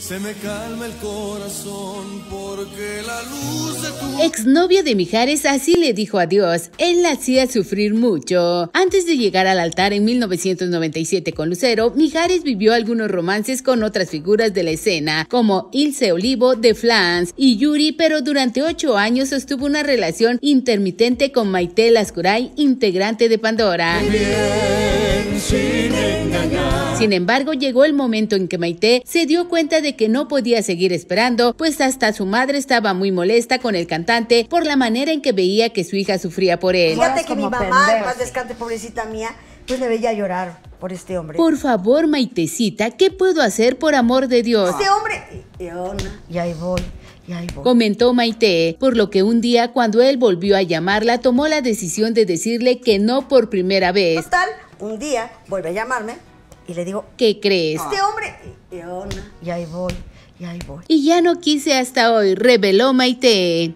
Se me calma el corazón porque la luz de de Mijares así le dijo adiós. Él la hacía sufrir mucho. Antes de llegar al altar en 1997 con Lucero, Mijares vivió algunos romances con otras figuras de la escena, como Ilse Olivo de Flans y Yuri, pero durante ocho años sostuvo una relación intermitente con Maite Lascuray, integrante de Pandora. Sin embargo, llegó el momento en que Maite se dio cuenta de que no podía seguir esperando, pues hasta su madre estaba muy molesta con el cantante por la manera en que veía que su hija sufría por él. Fíjate que mi mamá, más descante, pobrecita mía, pues le veía llorar por este hombre. Por favor, Maitecita, ¿qué puedo hacer por amor de Dios? Este hombre... Y ahí voy. Comentó Maite, por lo que un día cuando él volvió a llamarla tomó la decisión de decirle que no por primera vez. tal? un día vuelve a llamarme y le digo, ¿qué crees? Este hombre. Y, ahí voy, y ahí voy. Y ya no quise hasta hoy, reveló Maite.